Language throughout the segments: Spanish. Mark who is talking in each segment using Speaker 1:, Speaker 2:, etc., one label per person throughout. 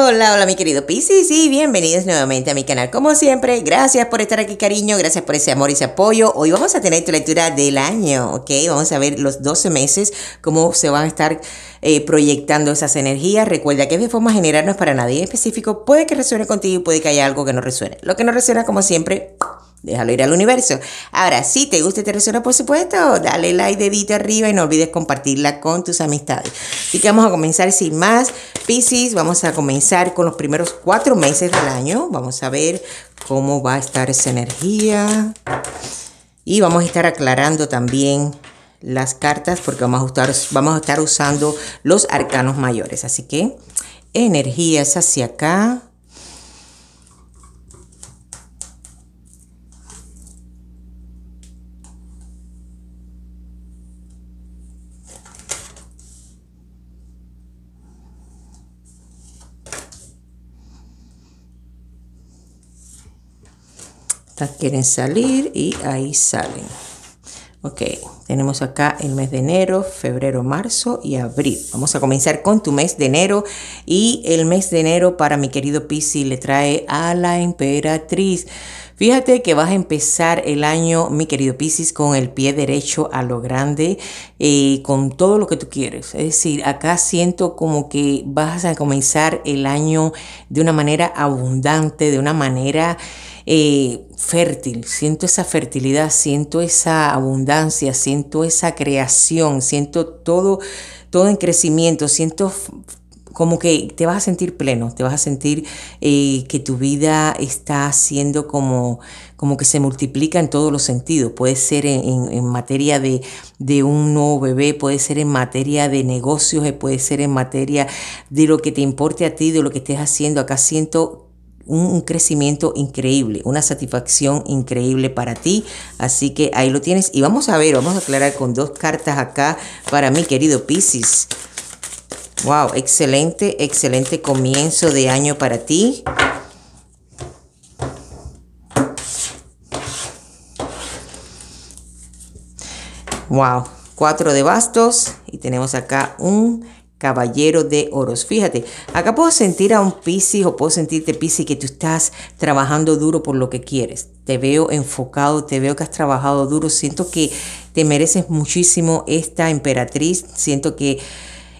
Speaker 1: Hola, hola mi querido Piscis y bienvenidos nuevamente a mi canal. Como siempre, gracias por estar aquí cariño, gracias por ese amor y ese apoyo. Hoy vamos a tener tu lectura del año, ¿ok? Vamos a ver los 12 meses, cómo se van a estar eh, proyectando esas energías. Recuerda que es de forma general no para nadie específico. Puede que resuene contigo y puede que haya algo que no resuene. Lo que no resuena, como siempre, déjalo ir al universo. Ahora, si te gusta y te este por supuesto, dale like, dedito arriba y no olvides compartirla con tus amistades. Así que vamos a comenzar sin más. Piscis, vamos a comenzar con los primeros cuatro meses del año. Vamos a ver cómo va a estar esa energía. Y vamos a estar aclarando también las cartas porque vamos a estar, vamos a estar usando los arcanos mayores. Así que energías hacia acá quieren salir y ahí salen. Ok, tenemos acá el mes de enero, febrero, marzo y abril. Vamos a comenzar con tu mes de enero. Y el mes de enero para mi querido Piscis le trae a la emperatriz. Fíjate que vas a empezar el año, mi querido Piscis, con el pie derecho a lo grande, y eh, con todo lo que tú quieres. Es decir, acá siento como que vas a comenzar el año de una manera abundante, de una manera eh, fértil, siento esa fertilidad, siento esa abundancia, siento esa creación, siento todo, todo en crecimiento, siento como que te vas a sentir pleno, te vas a sentir eh, que tu vida está siendo como, como que se multiplica en todos los sentidos. Puede ser en, materia de, de, un nuevo bebé, puede ser en materia de negocios, eh, puede ser en materia de lo que te importe a ti, de lo que estés haciendo. Acá siento un crecimiento increíble, una satisfacción increíble para ti. Así que ahí lo tienes. Y vamos a ver, vamos a aclarar con dos cartas acá para mi querido Pisces. Wow, excelente, excelente comienzo de año para ti. Wow, cuatro de bastos y tenemos acá un Caballero de Oros. Fíjate, acá puedo sentir a un Piscis o puedo sentirte Piscis que tú estás trabajando duro por lo que quieres. Te veo enfocado, te veo que has trabajado duro. Siento que te mereces muchísimo esta emperatriz. Siento que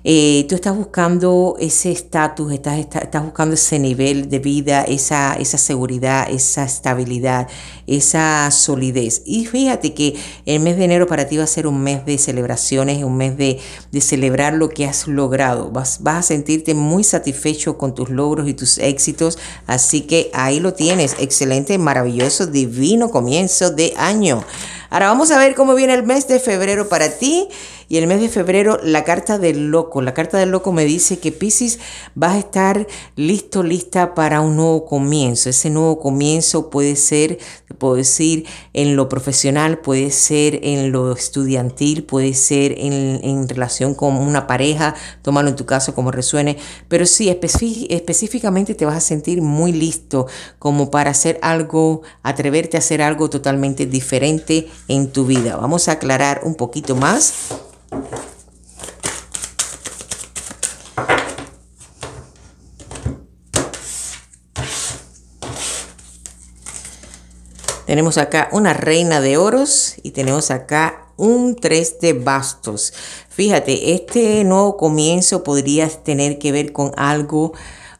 Speaker 1: eh, tú estás buscando ese estatus, estás, estás, buscando ese nivel de vida, esa, esa seguridad, esa estabilidad, esa solidez. Y fíjate que el mes de enero para ti va a ser un mes de celebraciones, un mes de, celebrar lo que has logrado. Vas, vas a sentirte muy satisfecho con tus logros y tus éxitos. Así que ahí lo tienes. Excelente, maravilloso, divino comienzo de año. Ahora vamos a ver cómo viene el mes de febrero para ti. Y el mes de febrero, la carta del loco. La carta del loco me dice que Pisces vas a estar listo, lista para un nuevo comienzo. Ese nuevo comienzo puede ser, te puedo decir, en lo profesional, puede ser en lo estudiantil, puede ser en, en relación con una pareja, tómalo en tu caso como resuene. Pero sí, específicamente te vas a sentir muy listo como para hacer algo, atreverte a hacer algo totalmente diferente en tu vida. Vamos a aclarar un poquito más tenemos acá una reina de oros y tenemos acá un 3 de bastos. Fíjate, este nuevo comienzo podría tener que ver con algo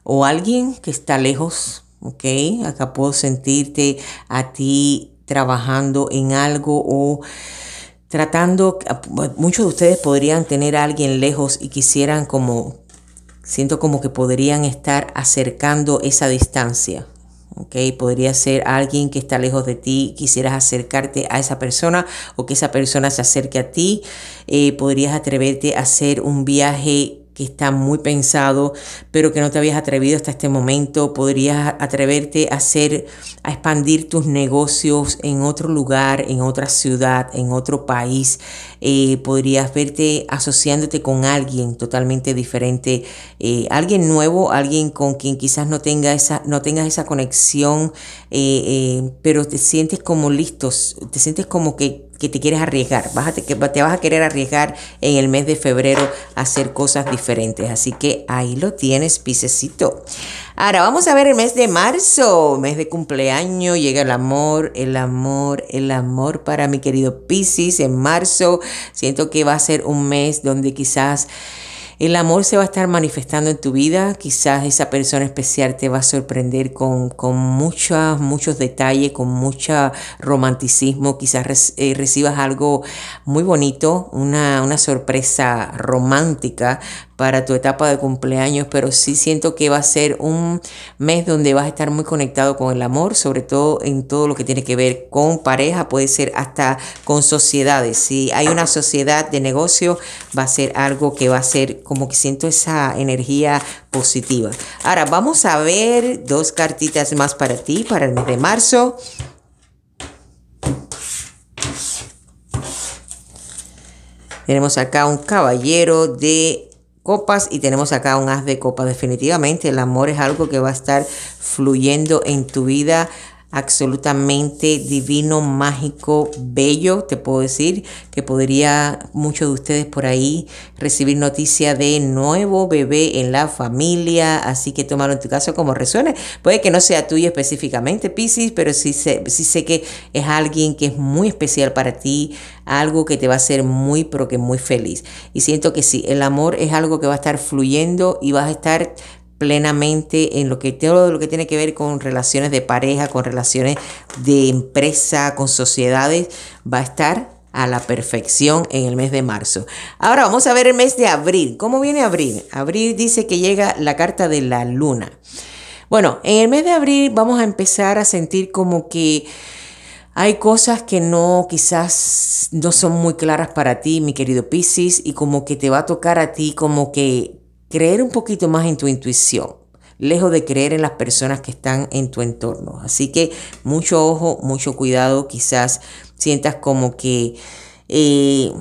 Speaker 1: o alguien que está lejos, ¿ok? Acá puedo sentirte a ti trabajando en algo o tratando, muchos de ustedes podrían tener a alguien lejos y quisieran como, siento como que podrían estar acercando esa distancia. ¿ok? Podría ser alguien que está lejos de ti, quisieras acercarte a esa persona o que esa persona se acerque a ti. Eh, podrías atreverte a hacer un viaje que está muy pensado, pero que no te habías atrevido hasta este momento. Podrías atreverte a hacer, a expandir tus negocios en otro lugar, en otra ciudad, en otro país. Eh, podrías verte asociándote con alguien totalmente diferente, eh, alguien nuevo, alguien con quien quizás no tenga esa, no tengas esa conexión, eh, pero te sientes como listos, te sientes como que que te quieres arriesgar, que te, vas a querer arriesgar en el mes de febrero a hacer cosas diferentes. Así que ahí lo tienes, pisecito. Ahora vamos a ver el mes de marzo, mes de cumpleaños, llega el amor, el amor, el amor para mi querido Pisces. en marzo. Siento que va a ser un mes donde quizás el amor se va a estar manifestando en tu vida, quizás esa persona especial te va a sorprender con, muchos, detalles, con mucho romanticismo, quizás eh, recibas algo muy bonito, una, una sorpresa romántica para tu etapa de cumpleaños, pero sí siento que va a ser un mes donde vas a estar muy conectado con el amor, sobre todo en todo lo que tiene que ver con pareja, puede ser hasta con sociedades. Si hay una sociedad de negocio, va a ser algo que va a ser como que siento esa energía positiva. Ahora vamos a ver dos cartitas más para ti, para el mes de marzo. Tenemos acá un caballero de copas y tenemos acá un as de copa. Definitivamente el amor es algo que va a estar fluyendo en tu vida absolutamente divino, mágico, bello, te puedo decir, que podría muchos de ustedes por ahí recibir noticia de nuevo bebé en la familia, así que tómalo en tu caso como resuene. Puede que no sea tuyo específicamente, Pisces, pero sí sé, sí sé que es alguien que es muy especial para ti, algo que te va a hacer muy, pero que muy feliz. Y siento que sí, el amor es algo que va a estar fluyendo y vas a estar plenamente en lo que lo que tiene que ver con relaciones de pareja, con relaciones de empresa, con sociedades, va a estar a la perfección en el mes de marzo. Ahora vamos a ver el mes de abril. ¿Cómo viene abril? Abril dice que llega la carta de la luna. Bueno, en el mes de abril vamos a empezar a sentir como que hay cosas que no, quizás no son muy claras para ti, mi querido Piscis, y como que te va a tocar a ti como que creer un poquito más en tu intuición, lejos de creer en las personas que están en tu entorno. Así que mucho ojo, mucho cuidado, quizás sientas como que... Eh,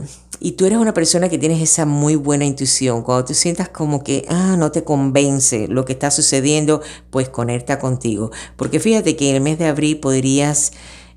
Speaker 1: y tú eres una persona que tienes esa muy buena intuición. Cuando tú sientas como que, ah, no te convence lo que está sucediendo, pues conecta contigo. Porque fíjate que en el mes de abril podrías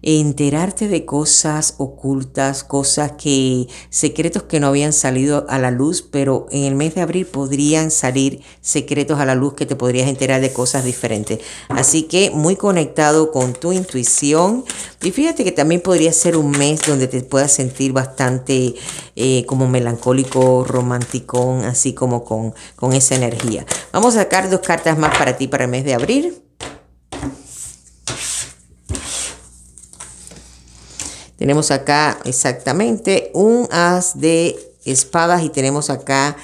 Speaker 1: e enterarte de cosas ocultas, cosas que, secretos que no habían salido a la luz, pero en el mes de abril podrían salir secretos a la luz que te podrías enterar de cosas diferentes. Así que muy conectado con tu intuición. Y fíjate que también podría ser un mes donde te puedas sentir bastante eh, como melancólico, romántico, así como con, con esa energía. Vamos a sacar dos cartas más para ti para el mes de abril. Tenemos acá exactamente un as de espadas y tenemos acá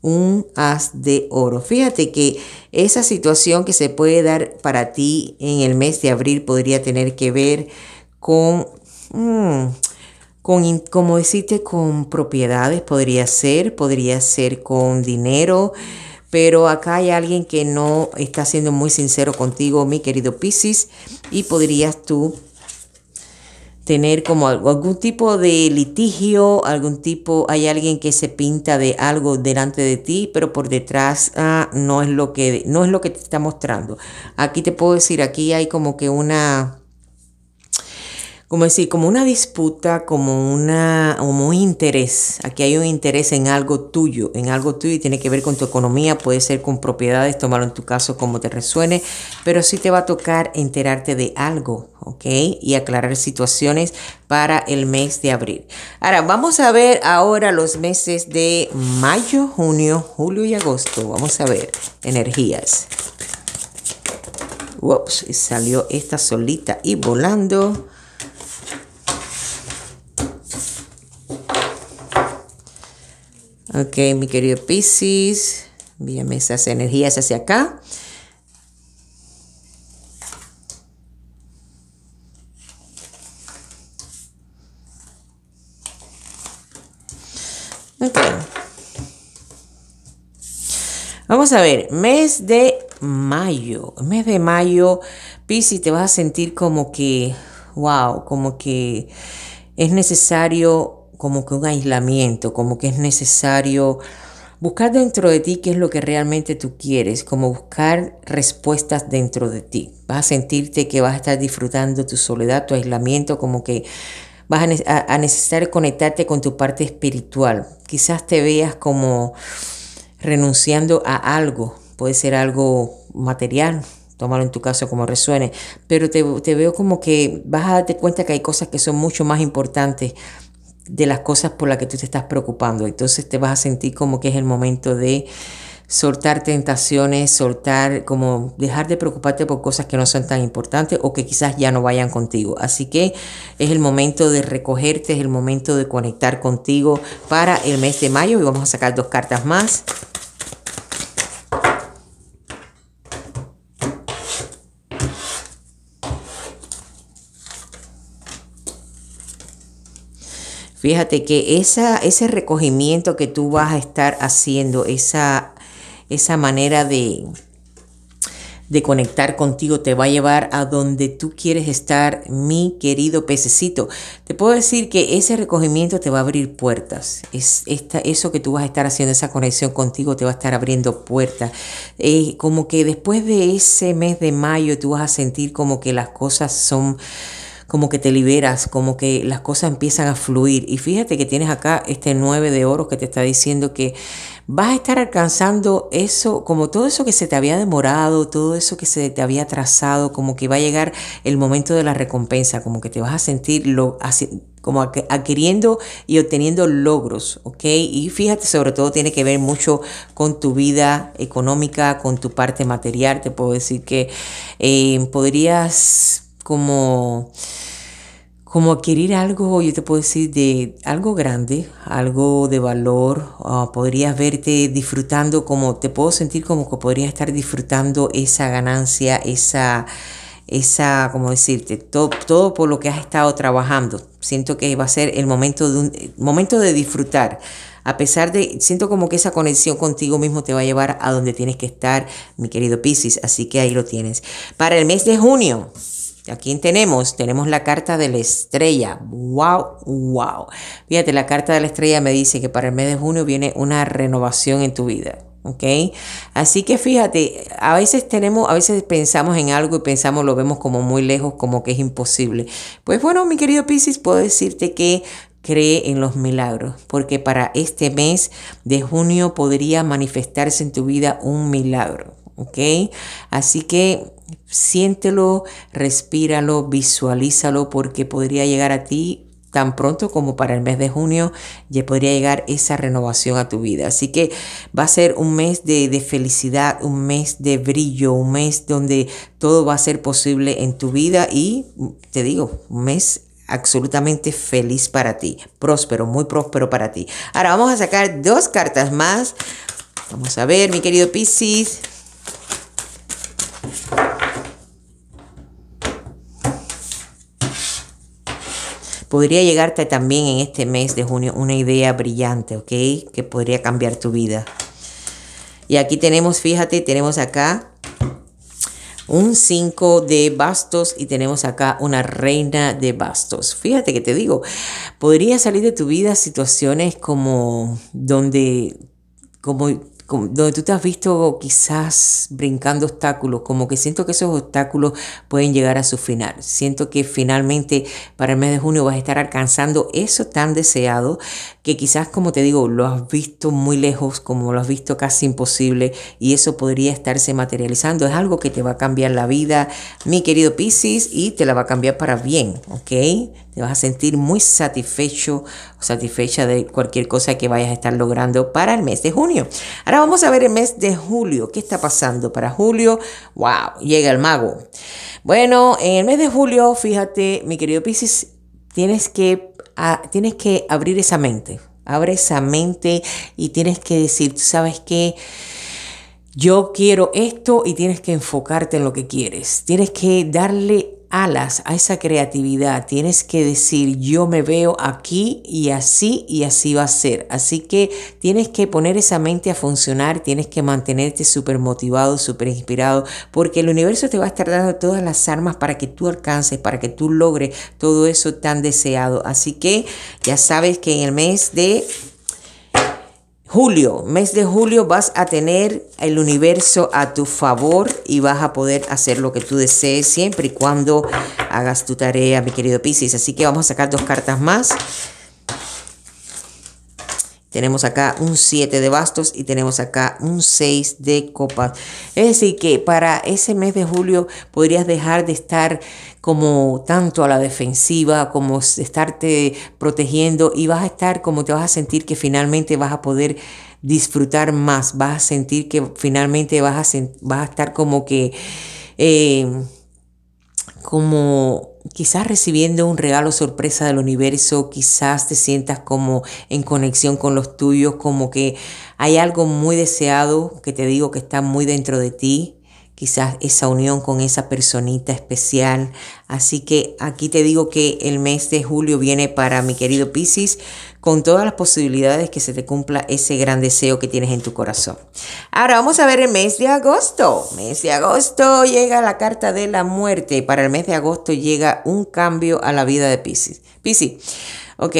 Speaker 1: un as de oro. Fíjate que esa situación que se puede dar para ti en el mes de abril podría tener que ver con, mm, con como deciste, con propiedades, podría ser, podría ser con dinero. Pero acá hay alguien que no está siendo muy sincero contigo, mi querido Piscis, y podrías tú tener como algún tipo de litigio, algún tipo, hay alguien que se pinta de algo delante de ti, pero por detrás ah, no, es lo que, no es lo que te está mostrando. Aquí te puedo decir, aquí hay como que una como decir, como una disputa, como, una, un interés. Aquí hay un interés en algo tuyo, en algo tuyo y tiene que ver con tu economía, puede ser con propiedades, tomarlo en tu caso como te resuene, pero sí te va a tocar enterarte de algo, ¿ok? Y aclarar situaciones para el mes de abril. Ahora, vamos a ver ahora los meses de mayo, junio, julio y agosto. Vamos a ver, energías. Ups, salió esta solita y volando. Ok, mi querido Pisces, envíame esas energías hacia acá. Ok. Vamos a ver, mes de mayo. Mes de mayo, Pisces, te vas a sentir como que, wow, como que es necesario como que un aislamiento, como que es necesario buscar dentro de ti qué es lo que realmente tú quieres, como buscar respuestas dentro de ti. Vas a sentirte que vas a estar disfrutando tu soledad, tu aislamiento, como que vas a, necesitar conectarte con tu parte espiritual. Quizás te veas como renunciando a algo, puede ser algo material, tómalo en tu caso como resuene, pero te veo como que vas a darte cuenta que hay cosas que son mucho más importantes de las cosas por las que tú te estás preocupando. Entonces te vas a sentir como que es el momento de soltar tentaciones, soltar, como dejar de preocuparte por cosas que no son tan importantes o que quizás ya no vayan contigo. Así que es el momento de recogerte, es el momento de conectar contigo para el mes de mayo y vamos a sacar dos cartas más. Fíjate que esa, ese recogimiento que tú vas a estar haciendo, esa, esa manera de, de conectar contigo te va a llevar a donde tú quieres estar, mi querido pececito. Te puedo decir que ese recogimiento te va a abrir puertas. Es esta, eso que tú vas a estar haciendo, esa conexión contigo te va a estar abriendo puertas. Eh, como que después de ese mes de mayo tú vas a sentir como que las cosas son como que te liberas, como que las cosas empiezan a fluir. Y fíjate que tienes acá este 9 de oro que te está diciendo que vas a estar alcanzando eso, como todo eso que se te había demorado, todo eso que se te había trazado, como que va a llegar el momento de la recompensa, como que te vas a sentir lo, como adquiriendo y obteniendo logros, ¿ok? Y fíjate, sobre todo tiene que ver mucho con tu vida económica, con tu parte material, te puedo decir que eh, podrías como, como adquirir algo, yo te puedo decir, de algo grande, algo de valor. Ah, podrías verte disfrutando como, te puedo sentir como que podrías estar disfrutando esa ganancia, esa esa, como decirte, todo, todo, por lo que has estado trabajando. Siento que va a ser el momento de, un, momento de disfrutar. A pesar de, siento como que esa conexión contigo mismo te va a llevar a donde tienes que estar, mi querido Pisces. Así que ahí lo tienes. Para el mes de junio, ¿A quién tenemos? Tenemos la carta de la estrella. ¡Wow! ¡Wow! Fíjate, la carta de la estrella me dice que para el mes de junio viene una renovación en tu vida. ¿ok? Así que fíjate, a veces tenemos, a veces pensamos en algo y pensamos, lo vemos como muy lejos, como que es imposible. Pues bueno, mi querido Piscis, puedo decirte que cree en los milagros, porque para este mes de junio podría manifestarse en tu vida un milagro. ¿Ok? Así que siéntelo, respíralo, visualízalo porque podría llegar a ti tan pronto como para el mes de junio ya podría llegar esa renovación a tu vida. Así que va a ser un mes de, felicidad, un mes de brillo, un mes donde todo va a ser posible en tu vida y te digo, un mes absolutamente feliz para ti, próspero, muy próspero para ti. Ahora vamos a sacar dos cartas más. Vamos a ver, mi querido Piscis. podría llegarte también en este mes de junio una idea brillante, ¿ok? Que podría cambiar tu vida. Y aquí tenemos, fíjate, tenemos acá un 5 de bastos y tenemos acá una reina de bastos. Fíjate que te digo, podría salir de tu vida situaciones como donde como donde tú te has visto quizás brincando obstáculos, como que siento que esos obstáculos pueden llegar a su final. Siento que finalmente para el mes de junio vas a estar alcanzando eso tan deseado, que quizás como te digo, lo has visto muy lejos, como lo has visto casi imposible, y eso podría estarse materializando. Es algo que te va a cambiar la vida, mi querido Pisces, y te la va a cambiar para bien, ¿ok? Te vas a sentir muy satisfecho satisfecha de cualquier cosa que vayas a estar logrando para el mes de junio. Ahora vamos a ver el mes de julio. ¿Qué está pasando para julio? ¡Wow! Llega el mago. Bueno, en el mes de julio, fíjate, mi querido Pisces, tienes que, ah, tienes que abrir esa mente. Abre esa mente y tienes que decir, tú sabes qué, yo quiero esto y tienes que enfocarte en lo que quieres. Tienes que darle alas a esa creatividad. Tienes que decir, yo me veo aquí y así y así va a ser. Así que tienes que poner esa mente a funcionar, tienes que mantenerte súper motivado, súper inspirado, porque el universo te va a estar dando todas las armas para que tú alcances, para que tú logres todo eso tan deseado. Así que ya sabes que en el mes de Julio, mes de julio vas a tener el universo a tu favor y vas a poder hacer lo que tú desees siempre y cuando hagas tu tarea, mi querido Pisces. Así que vamos a sacar dos cartas más. Tenemos acá un 7 de bastos y tenemos acá un 6 de copas. Es decir, que para ese mes de julio podrías dejar de estar como tanto a la defensiva, como estarte protegiendo y vas a estar como te vas a sentir que finalmente vas a poder disfrutar más, vas a sentir que finalmente vas a, vas a estar como que, eh, como quizás recibiendo un regalo sorpresa del universo, quizás te sientas como en conexión con los tuyos, como que hay algo muy deseado que te digo que está muy dentro de ti, quizás esa unión con esa personita especial. Así que aquí te digo que el mes de julio viene para mi querido Pisces con todas las posibilidades que se te cumpla ese gran deseo que tienes en tu corazón. Ahora vamos a ver el mes de agosto. Mes de agosto llega la carta de la muerte. Para el mes de agosto llega un cambio a la vida de Pisces. Pisces, ok.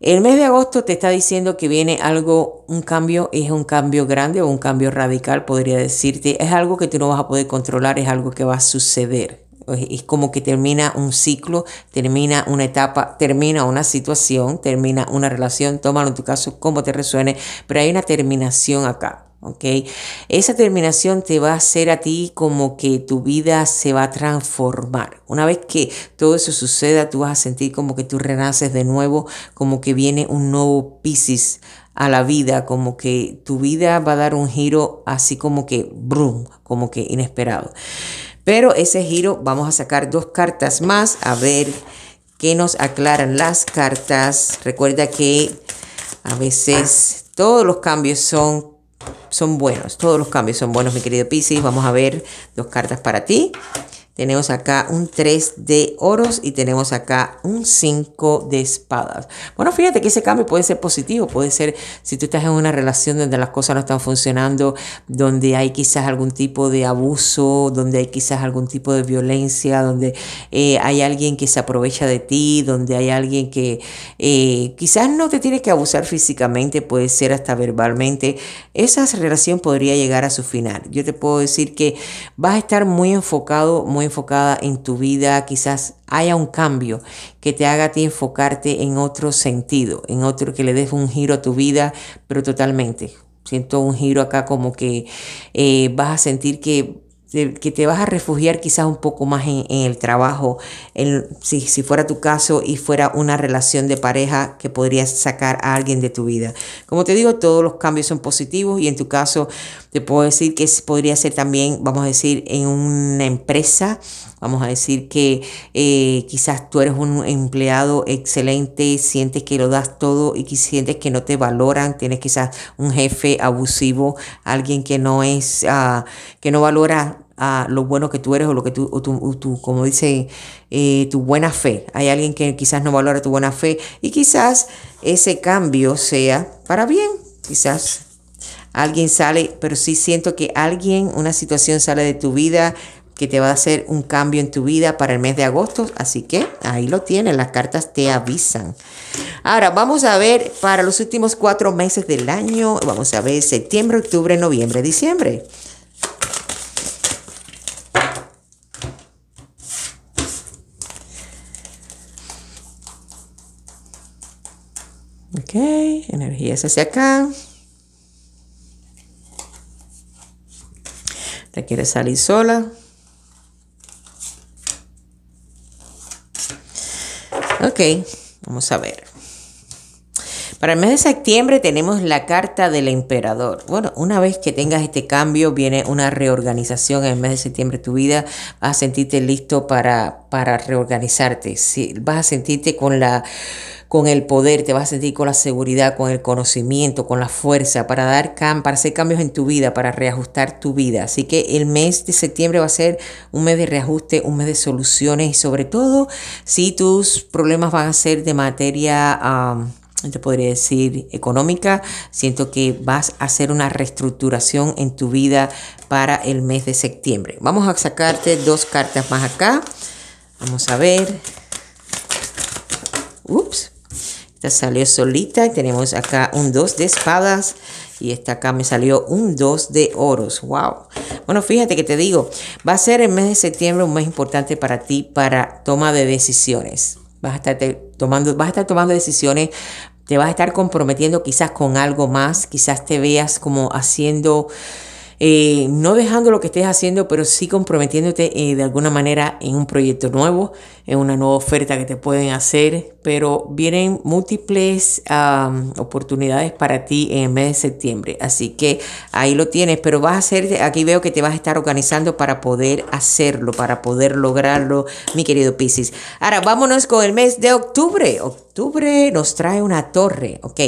Speaker 1: El mes de agosto te está diciendo que viene algo, un cambio, es un cambio grande o un cambio radical, podría decirte. Es algo que tú no vas a poder controlar, es algo que va a suceder es como que termina un ciclo, termina una etapa, termina una situación, termina una relación, tómalo en tu caso como te resuene, pero hay una terminación acá. ¿ok? Esa terminación te va a hacer a ti como que tu vida se va a transformar. Una vez que todo eso suceda, tú vas a sentir como que tú renaces de nuevo, como que viene un nuevo piscis a la vida, como que tu vida va a dar un giro así como que, brum, como que inesperado. Pero ese giro vamos a sacar dos cartas más a ver qué nos aclaran las cartas. Recuerda que a veces todos los cambios son, son buenos. Todos los cambios son buenos, mi querido Pisces. Vamos a ver dos cartas para ti tenemos acá un 3 de oros y tenemos acá un 5 de espadas. Bueno, fíjate que ese cambio puede ser positivo, puede ser si tú estás en una relación donde las cosas no están funcionando, donde hay quizás algún tipo de abuso, donde hay quizás algún tipo de violencia, donde eh, hay alguien que se aprovecha de ti, donde hay alguien que eh, quizás no te tienes que abusar físicamente, puede ser hasta verbalmente, esa relación podría llegar a su final. Yo te puedo decir que vas a estar muy enfocado, muy enfocada en tu vida, quizás haya un cambio que te haga a ti enfocarte en otro sentido, en otro que le des un giro a tu vida, pero totalmente. Siento un giro acá como que eh, vas a sentir que que te vas a refugiar quizás un poco más en, el trabajo, en, si, si, fuera tu caso y fuera una relación de pareja que podrías sacar a alguien de tu vida. Como te digo, todos los cambios son positivos y en tu caso te puedo decir que podría ser también, vamos a decir, en una empresa, vamos a decir que eh, quizás tú eres un empleado excelente, sientes que lo das todo y que sientes que no te valoran, tienes quizás un jefe abusivo, alguien que no es, ah, que no valora a ah, lo bueno que tú eres o lo que tú, como dice, eh, tu buena fe. Hay alguien que quizás no valora tu buena fe y quizás ese cambio sea para bien. Quizás alguien sale, pero sí siento que alguien, una situación sale de tu vida que te va a hacer un cambio en tu vida para el mes de agosto. Así que ahí lo tienes, las cartas te avisan. Ahora vamos a ver para los últimos cuatro meses del año. Vamos a ver septiembre, octubre, noviembre, diciembre. Ok, energías hacia acá. te quieres salir sola. Ok, vamos a ver. Para el mes de septiembre tenemos la carta del emperador. Bueno, una vez que tengas este cambio, viene una reorganización en el mes de septiembre de tu vida. a sentirte listo para, para reorganizarte. vas a sentirte con la con el poder, te vas a sentir con la seguridad, con el conocimiento, con la fuerza para dar para hacer cambios en tu vida, para reajustar tu vida. Así que el mes de septiembre va a ser un mes de reajuste, un mes de soluciones y sobre todo si tus problemas van a ser de materia te podría decir económica. Siento que vas a hacer una reestructuración en tu vida para el mes de septiembre. Vamos a sacarte dos cartas más acá. Vamos a ver. Ups. Esta salió solita y tenemos acá un 2 de espadas y esta acá me salió un 2 de oros. ¡Wow! Bueno, fíjate que te digo, va a ser el mes de septiembre un mes importante para ti para toma de decisiones. Vas a tomando, vas a estar tomando decisiones te vas a estar comprometiendo quizás con algo más, quizás te veas como haciendo eh, no dejando lo que estés haciendo, pero sí comprometiéndote eh, de alguna manera en un proyecto nuevo, en una nueva oferta que te pueden hacer, pero vienen múltiples oportunidades para ti en el mes de septiembre, así que ahí lo tienes, pero vas a hacer, aquí veo que te vas a estar organizando para poder hacerlo, para poder lograrlo, mi querido Pisces. Ahora vámonos con el mes de octubre. Octubre nos trae una torre, ok.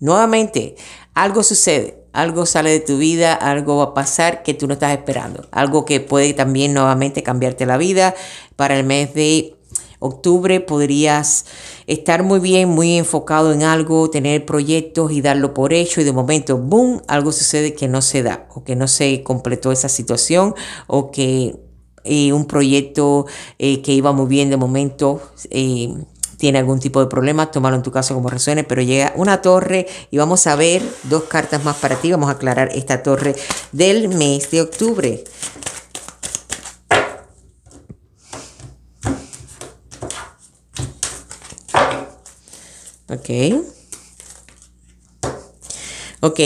Speaker 1: Nuevamente, algo sucede algo sale de tu vida, algo va a pasar que tú no estás esperando, algo que puede también nuevamente cambiarte la vida. Para el mes de octubre podrías estar muy bien, muy enfocado en algo, tener proyectos y darlo por hecho y de momento, ¡boom!, algo sucede que no se da o que no se completó esa situación o que eh, un proyecto eh, que iba muy bien de momento eh, tiene algún tipo de problema, tómalo en tu caso como resuene, pero llega una torre y vamos a ver dos cartas más para ti, vamos a aclarar esta torre del mes de octubre. Ok. Ok.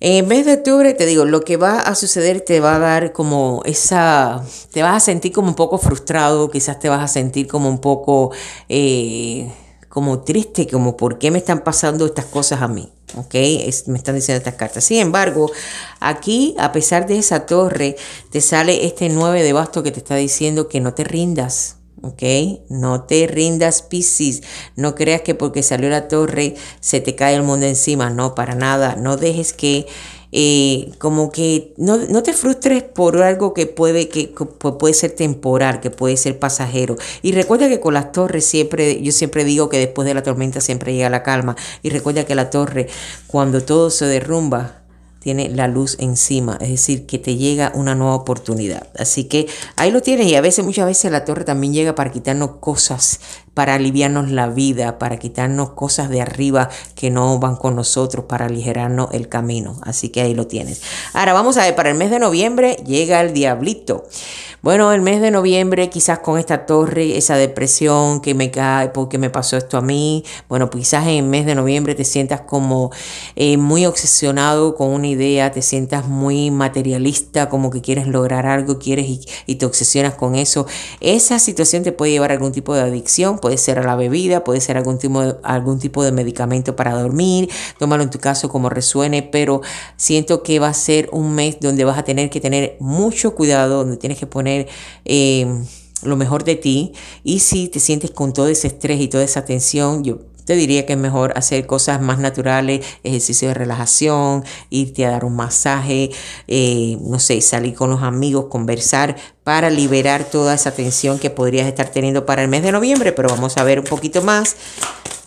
Speaker 1: En mes de octubre, te digo, lo que va a suceder te va a dar como esa, te vas a sentir como un poco frustrado, quizás te vas a sentir como un poco, eh, como triste, como por qué me están pasando estas cosas a mí, ¿ok? me están diciendo estas cartas. Sin embargo, aquí, a pesar de esa torre, te sale este 9 de basto que te está diciendo que no te rindas, ¿ok? No te rindas, Piscis. No creas que porque salió la torre se te cae el mundo encima. No, para nada. No dejes que... Eh, como que no, te frustres por algo que puede, que, puede ser temporal, que puede ser pasajero. Y recuerda que con las torres siempre, yo siempre digo que después de la tormenta siempre llega la calma. Y recuerda que la torre, cuando todo se derrumba, tiene la luz encima, es decir, que te llega una nueva oportunidad. Así que ahí lo tienes y a veces, muchas veces la torre también llega para quitarnos cosas para aliviarnos la vida, para quitarnos cosas de arriba que no van con nosotros, para aligerarnos el camino. Así que ahí lo tienes. Ahora vamos a ver, para el mes de noviembre llega el diablito. Bueno, el mes de noviembre quizás con esta torre, esa depresión que me cae porque me pasó esto a mí. Bueno, pues quizás en el mes de noviembre te sientas como eh, muy obsesionado con una idea, te sientas muy materialista, como que quieres lograr algo, quieres y, y te obsesionas con eso. Esa situación te puede llevar a algún tipo de adicción puede ser a la bebida, puede ser algún tipo, de, algún tipo de medicamento para dormir, tómalo en tu caso como resuene, pero siento que va a ser un mes donde vas a tener que tener mucho cuidado, donde tienes que poner... Eh, lo mejor de ti y si te sientes con todo ese estrés y toda esa tensión, yo te diría que es mejor hacer cosas más naturales, ejercicio de relajación, irte a dar un masaje, eh, no sé, salir con los amigos, conversar para liberar toda esa tensión que podrías estar teniendo para el mes de noviembre, pero vamos a ver un poquito más.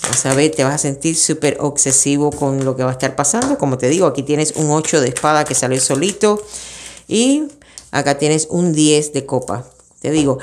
Speaker 1: Vamos a ver, te vas a sentir súper obsesivo con lo que va a estar pasando. Como te digo, aquí tienes un 8 de espada que sale solito y acá tienes un 10 de copa. Te digo,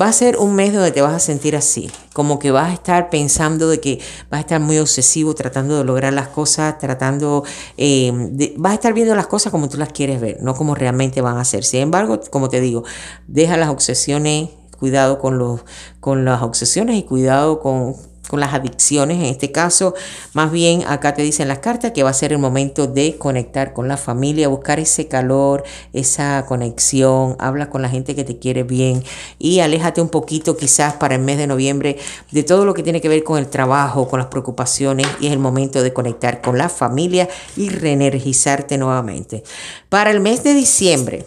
Speaker 1: va a ser un mes donde te vas a sentir así, como que vas a estar pensando de que vas a estar muy obsesivo tratando de lograr las cosas, tratando, em, vas a estar viendo las cosas como tú las quieres ver, no como realmente van a ser. Sin embargo, como te digo, deja las obsesiones, cuidado con, los, con las obsesiones y cuidado con, con las adicciones en este caso. Más bien acá te dicen las cartas que va a ser el momento de conectar con la familia, buscar ese calor, esa conexión, habla con la gente que te quiere bien y aléjate un poquito quizás para el mes de noviembre de todo lo que tiene que ver con el trabajo, con las preocupaciones y es el momento de conectar con la familia y reenergizarte nuevamente. Para el mes de diciembre,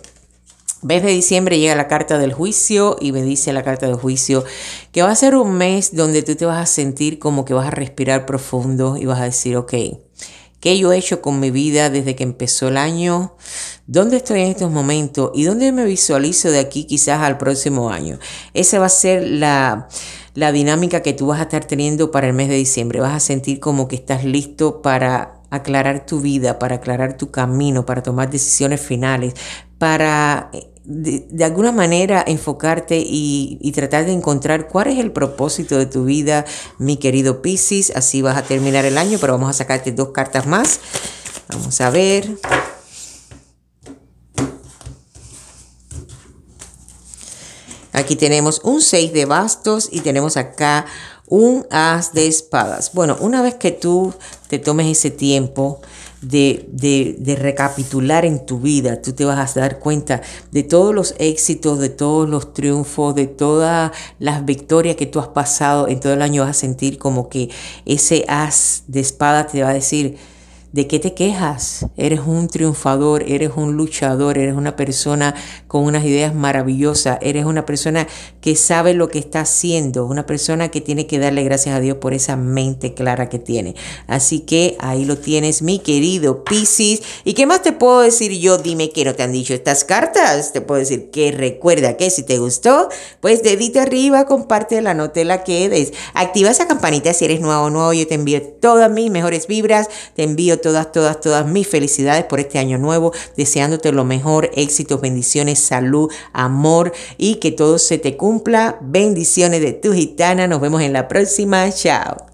Speaker 1: mes de diciembre llega la carta del juicio y me dice la carta del juicio que va a ser un mes donde tú te vas a sentir como que vas a respirar profundo y vas a decir, ok, ¿qué yo he hecho con mi vida desde que empezó el año? ¿Dónde estoy en estos momentos? ¿Y dónde me visualizo de aquí quizás al próximo año? Esa va a ser la la dinámica que tú vas a estar teniendo para el mes de diciembre. Vas a sentir como que estás listo para aclarar tu vida, para aclarar tu camino, para tomar decisiones finales, para de, alguna manera enfocarte y, y, tratar de encontrar cuál es el propósito de tu vida, mi querido Pisces. Así vas a terminar el año, pero vamos a sacarte dos cartas más. Vamos a ver. Aquí tenemos un 6 de bastos y tenemos acá un as de espadas. Bueno, una vez que tú te tomes ese tiempo, de, recapitular en tu vida, tú te vas a dar cuenta de todos los éxitos, de todos los triunfos, de todas las victorias que tú has pasado en todo el año, vas a sentir como que ese as de espada te va a decir, ¿De qué te quejas? Eres un triunfador, eres un luchador, eres una persona con unas ideas maravillosas, eres una persona que sabe lo que está haciendo, una persona que tiene que darle gracias a Dios por esa mente clara que tiene. Así que ahí lo tienes, mi querido Piscis. ¿Y qué más te puedo decir yo? Dime que no te han dicho estas cartas. Te puedo decir que recuerda que si te gustó, pues dedito arriba, comparte la nota, la quedes. Activa esa campanita si eres nuevo o nuevo. Yo te envío todas mis mejores vibras, te envío todas, todas, todas mis felicidades por este año nuevo, deseándote lo mejor, éxitos, bendiciones, salud, amor y que todo se te cumpla. Bendiciones de tu gitana, nos vemos en la próxima, chao.